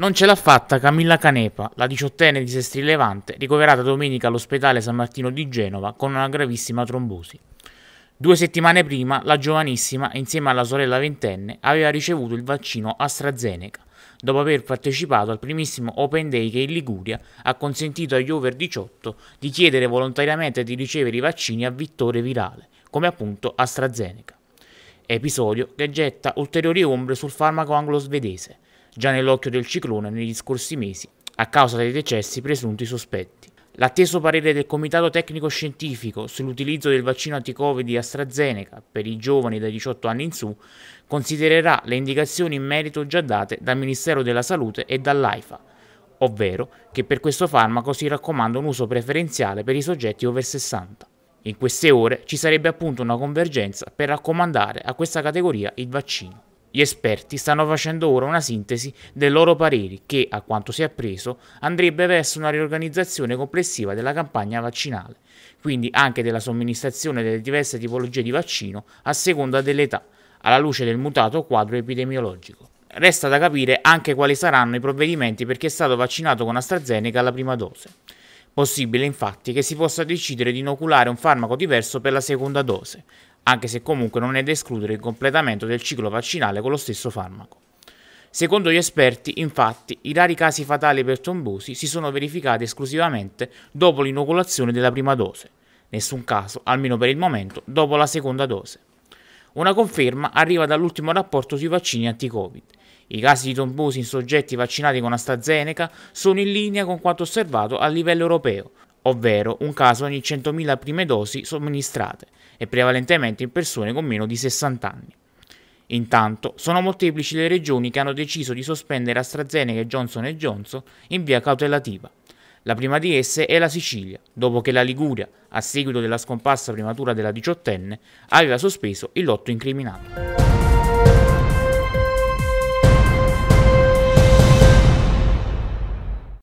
Non ce l'ha fatta Camilla Canepa, la diciottenne di Sestri Levante, ricoverata domenica all'ospedale San Martino di Genova con una gravissima trombosi. Due settimane prima, la giovanissima, insieme alla sorella ventenne, aveva ricevuto il vaccino AstraZeneca, dopo aver partecipato al primissimo Open Day che in Liguria ha consentito agli over 18 di chiedere volontariamente di ricevere i vaccini a vittore virale, come appunto AstraZeneca. Episodio che getta ulteriori ombre sul farmaco anglo-svedese, già nell'occhio del ciclone negli scorsi mesi a causa dei decessi presunti sospetti. L'atteso parere del Comitato Tecnico Scientifico sull'utilizzo del vaccino anti-Covid di AstraZeneca per i giovani dai 18 anni in su considererà le indicazioni in merito già date dal Ministero della Salute e dall'AIFA, ovvero che per questo farmaco si raccomanda un uso preferenziale per i soggetti over 60. In queste ore ci sarebbe appunto una convergenza per raccomandare a questa categoria il vaccino. Gli esperti stanno facendo ora una sintesi dei loro pareri che, a quanto si è appreso, andrebbe verso una riorganizzazione complessiva della campagna vaccinale, quindi anche della somministrazione delle diverse tipologie di vaccino a seconda dell'età, alla luce del mutato quadro epidemiologico. Resta da capire anche quali saranno i provvedimenti per chi è stato vaccinato con AstraZeneca alla prima dose. Possibile infatti che si possa decidere di inoculare un farmaco diverso per la seconda dose, anche se comunque non è da escludere il completamento del ciclo vaccinale con lo stesso farmaco. Secondo gli esperti, infatti, i rari casi fatali per trombosi si sono verificati esclusivamente dopo l'inoculazione della prima dose, nessun caso, almeno per il momento, dopo la seconda dose. Una conferma arriva dall'ultimo rapporto sui vaccini anti-Covid. I casi di trombosi in soggetti vaccinati con AstraZeneca sono in linea con quanto osservato a livello europeo, ovvero un caso ogni 100.000 prime dosi somministrate e prevalentemente in persone con meno di 60 anni. Intanto sono molteplici le regioni che hanno deciso di sospendere AstraZeneca e Johnson Johnson in via cautelativa. La prima di esse è la Sicilia, dopo che la Liguria, a seguito della scomparsa prematura della diciottenne, aveva sospeso il lotto incriminato.